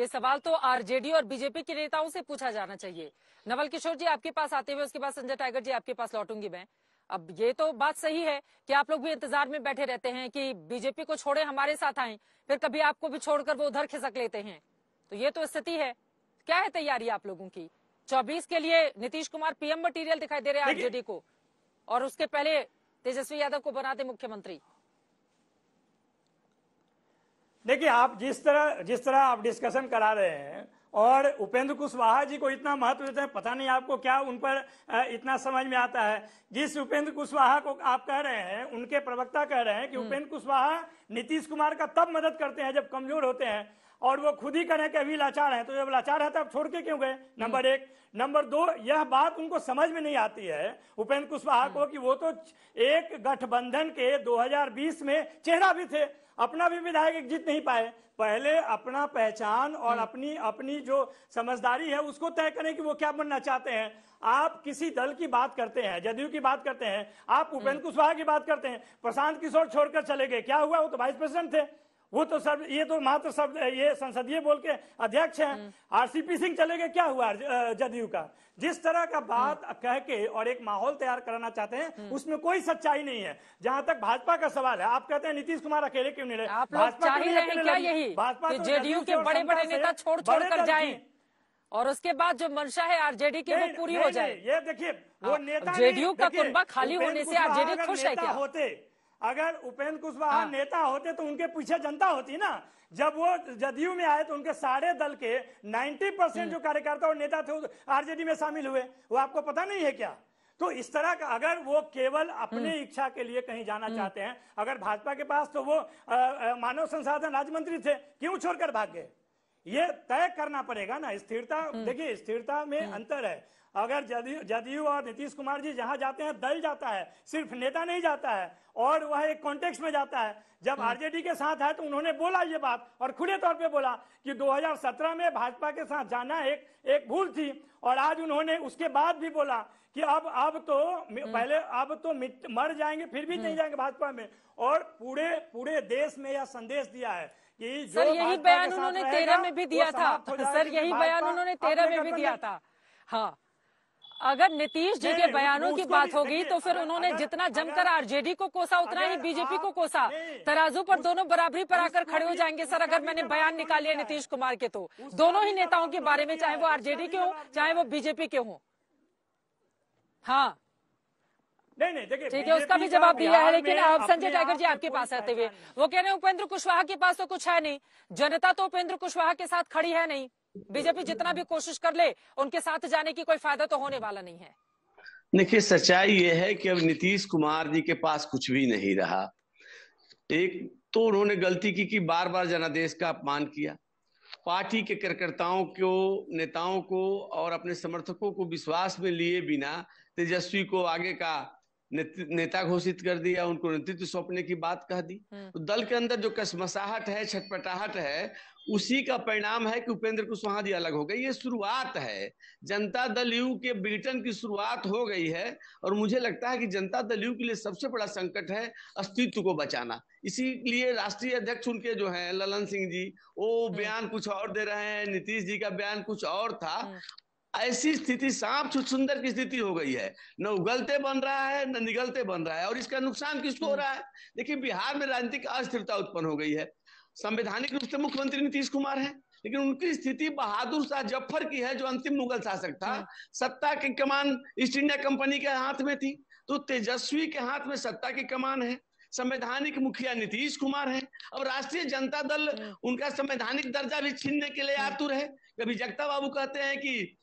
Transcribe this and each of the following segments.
ये सवाल तो आरजेडी और बीजेपी के नेताओं से पूछा जाना चाहिए नवल किशोर जी आपके पास आते हुए उसके बाद संजय टाइगर जी आपके पास लौटूंगी मैं अब ये तो बात सही है कि आप लोग भी इंतजार में बैठे रहते हैं कि बीजेपी को छोड़े हमारे साथ आए फिर कभी आपको भी छोड़कर वो उधर खिसक लेते हैं तो ये तो स्थिति है क्या है तैयारी आप लोगों की चौबीस के लिए नीतीश कुमार पीएम मटेरियल दिखाई दे रहे हैं आरजेडी को और उसके पहले तेजस्वी यादव को बनाते मुख्यमंत्री देखिए आप जिस तरह जिस तरह आप डिस्कशन करा रहे हैं और उपेंद्र कुशवाहा जी को इतना महत्व देते हैं पता नहीं आपको क्या उन पर इतना समझ में आता है जिस उपेंद्र कुशवाहा को आप कह रहे हैं उनके प्रवक्ता कह रहे हैं कि हम्म। उपेंद्र कुशवाहा नीतीश कुमार का तब मदद करते हैं जब कमजोर होते हैं और वो खुद ही करें कि अभी लाचार है तो जब लाचार है तो आप छोड़ के क्यों गए हम्म। नंबर एक नंबर दो यह बात उनको समझ में नहीं आती है उपेंद्र कुशवाहा को हम्म। कि वो तो एक गठबंधन के 2020 में चेहरा भी थे अपना भी विधायक जीत नहीं पाए पहले अपना पहचान और हम्म। अपनी अपनी जो समझदारी है उसको तय करें कि वो क्या बनना चाहते हैं आप किसी दल की बात करते हैं जदयू की बात करते हैं आप उपेंद्र कुशवाहा की बात करते हैं प्रशांत किशोर छोड़कर चले गए क्या हुआ वो तो वाइस प्रेसिडेंट थे वो तो सब ये तो मात्र शब्द ये संसदीय बोल के अध्यक्ष हैं हम्म। आरसीपी सिंह चले गए क्या हुआ जदयू का जिस तरह का बात हम्म। कह के और एक माहौल तैयार कराना चाहते हैं हम्म। उसमें कोई सच्चाई नहीं है जहां तक भाजपा का सवाल है आप कहते हैं नीतीश कुमार अकेले क्यों नहीं रहे भाजपा भाजपा तो जेडीयू के बड़े बड़े नेता छोड़ छोड़ कर जाए और उसके बाद जो मंशा है आरजेडी की वो पूरी हो जाए ये देखिए वो नेता जेडीयू का कुंबा खाली होने से आरजेडी खुश है क्या होते अगर उपेंद्र कुशवाहा हाँ। नेता होते तो उनके पीछे जनता होती ना जब वो जदयू में आए तो उनके सारे दल के 90 परसेंट जो हम्म। कार्यकर्ता और नेता थे आरजेडी में शामिल हुए वो आपको पता नहीं है क्या तो इस तरह का अगर वो केवल अपने हम्म। इच्छा के लिए कहीं जाना हम्म। चाहते हैं अगर भाजपा के पास तो वो मानव संसाधन राज्य मंत्री थे क्यों छोड़कर भाग गए ये तय करना पड़ेगा ना स्थिरता हम्म। देखिए स्थिरता में हम्म। अंतर है अगर जदयू जदयू और नीतीश कुमार जी जहां जाते हैं दल जाता है सिर्फ नेता नहीं जाता है और वह एक कॉन्टेक्स्ट में जाता है जब हम्म। आरजेडी के साथ है तो उन्होंने बोला ये बात और खुले तौर पे बोला कि 2017 में भाजपा के साथ जाना एक एक भूल थी और आज उन्होंने उसके बाद भी बोला कि अब अब तो पहले अब तो मर जाएंगे फिर भी नहीं जाएंगे भाजपा में और पूरे पूरे देश में यह संदेश दिया है कि सर यही बयान उन्होंने तेरह में भी दिया था सर यही बयान उन्होंने तेरह में भी दिया था हाँ अगर नीतीश जी के बयानों की बात होगी तो फिर उन्होंने जितना जमकर आरजेडी को कोसा उतना ही बीजेपी को कोसा तराजू पर दोनों बराबरी पर आकर खड़े हो जाएंगे सर अगर मैंने बयान निकाले नीतीश कुमार के तो दोनों ही नेताओं के बारे में चाहे वो आरजेडी के हो चाहे वो बीजेपी के हो हाँ नहीं नहीं देखिए ठीक है उसका भी जवाब दिया है लेकिन अब संजय टाइगर जी आपके पास आते हुए वो कह रहे हैं उपेंद्र कुशवाहा के पास तो कुछ है नहीं जनता तो उपेंद्र कुशवाहा के साथ खड़ी है नहीं बीजेपी जितना भी कोशिश कर ले उनके साथ जाने की कोई फायदा तो होने वाला नहीं है देखिए सच्चाई ये है कि अब नीतीश कुमार जी के पास कुछ भी नहीं रहा एक तो उन्होंने गलती की कि बार बार जनादेश का अपमान किया पार्टी के कार्यकर्ताओं को नेताओं को और अपने समर्थकों को विश्वास में लिए बिना तेजस्वी को आगे का नेता घोषित कर दिया उनको नेतृत्व सौंपने की बात कह दी हाँ। तो दल के अंदर जो कसमसाहट है छटपटाहट है उसी का परिणाम है कि उपेंद्र कुशवाहा जी अलग हो गए ये शुरुआत है जनता दल यू के ब्रिटेन की शुरुआत हो गई है और मुझे लगता है कि जनता दल यू के लिए सबसे बड़ा संकट है अस्तित्व को बचाना इसीलिए राष्ट्रीय अध्यक्ष उनके जो है ललन सिंह जी वो हाँ। बयान कुछ और दे रहे हैं नीतीश जी का बयान कुछ और था हाँ। ऐसी स्थिति सांप सुंदर की स्थिति हो गई है न उगलते बन रहा है न निगलते बन रहा है और इसका नुकसान किसको हो हम्म। रहा है देखिए बिहार में राजनीतिक अस्थिरता उत्पन्न हो गई है संवैधानिक रूप से मुख्यमंत्री नीतीश कुमार है लेकिन उनकी स्थिति बहादुर शाह जफर की है जो अंतिम मुगल शासक था हम्म। सत्ता की कमान ईस्ट इंडिया कंपनी के हाथ में थी तो तेजस्वी के हाथ में सत्ता की कमान है संवैधानिक मुखिया नीतीश कुमार है अब राष्ट्रीय जनता दल हम्म। उनका संवैधानिक दर्जा भी छीनने के लिए आतुर है कभी जगता बाबू कहते हैं कि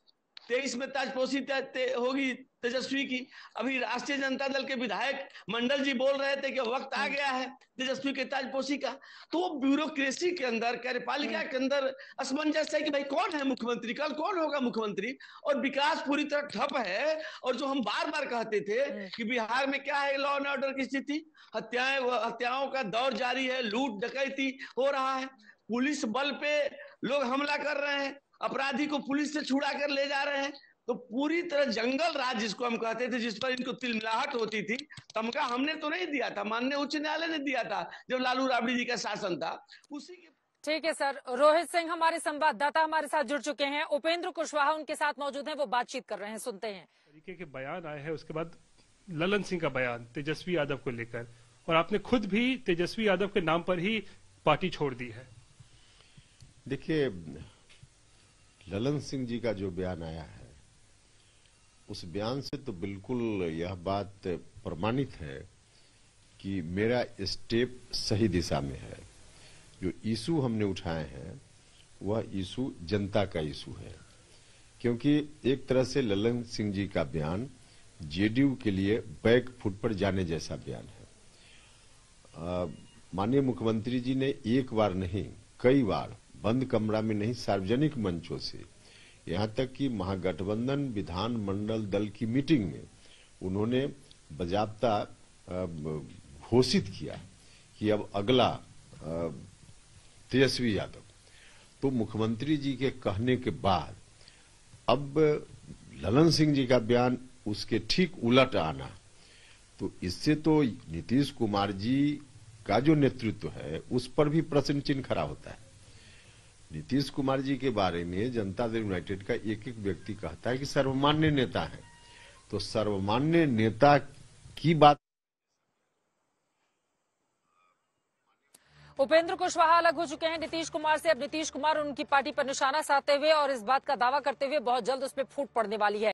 तेईस में ताजपोशी ते, होगी तेजस्वी की अभी राष्ट्रीय जनता दल के विधायक मंडल जी बोल रहे थे कि वक्त आ हाँ। गया है तेजस्वी के ताजपोशी का तो ब्यूरोक्रेसी के अंदर कार्यपालिका हाँ। के अंदर असमंजस है कि भाई कौन है मुख्यमंत्री कल कौन होगा मुख्यमंत्री और विकास पूरी तरह ठप है और जो हम बार बार कहते थे हाँ। कि बिहार में क्या है लॉ एंड ऑर्डर की स्थिति हत्याएं हत्याओं का दौर जारी है लूट डकैती हो रहा है पुलिस बल पे लोग हमला कर रहे हैं अपराधी को पुलिस से छुड़ा कर ले जा रहे हैं तो पूरी तरह जंगल राज जिसको हम कहते थे जिस पर इनको तिलमिलाहट होती थी तमका हमने तो नहीं दिया था मान्य उच्च न्यायालय ने दिया था जब लालू राबड़ी जी का शासन था उसी के ठीक है सर रोहित सिंह हमारे संवाददाता हमारे साथ जुड़ चुके हैं उपेंद्र कुशवाहा उनके साथ मौजूद हैं वो बातचीत कर रहे हैं सुनते हैं तरीके के बयान आए हैं उसके बाद ललन सिंह का बयान तेजस्वी यादव को लेकर और आपने खुद भी तेजस्वी यादव के नाम पर ही पार्टी छोड़ दी है देखिए ललन सिंह जी का जो बयान आया है उस बयान से तो बिल्कुल यह बात प्रमाणित है कि मेरा स्टेप सही दिशा में है जो इशू हमने उठाए हैं वह इशू जनता का इशू है क्योंकि एक तरह से ललन सिंह जी का बयान जेडीयू के लिए बैक फुट पर जाने जैसा बयान है माननीय मुख्यमंत्री जी ने एक बार नहीं कई बार बंद कमरा में नहीं सार्वजनिक मंचों से यहां तक कि महागठबंधन विधान मंडल दल की मीटिंग में उन्होंने बजाबता घोषित किया कि अब अगला तेजस्वी यादव तो मुख्यमंत्री जी के कहने के बाद अब ललन सिंह जी का बयान उसके ठीक उलट आना तो इससे तो नीतीश कुमार जी का जो नेतृत्व है उस पर भी प्रश्न चिन्ह खड़ा होता है नीतीश कुमार जी के बारे में जनता दल यूनाइटेड का एक एक व्यक्ति कहता है कि सर्वमान्य नेता है तो सर्वमान्य नेता की बात उपेंद्र कुशवाहा अलग हो चुके हैं नीतीश कुमार से अब नीतीश कुमार उनकी पार्टी पर निशाना साधते हुए और इस बात का दावा करते हुए बहुत जल्द उसमें फूट पड़ने वाली है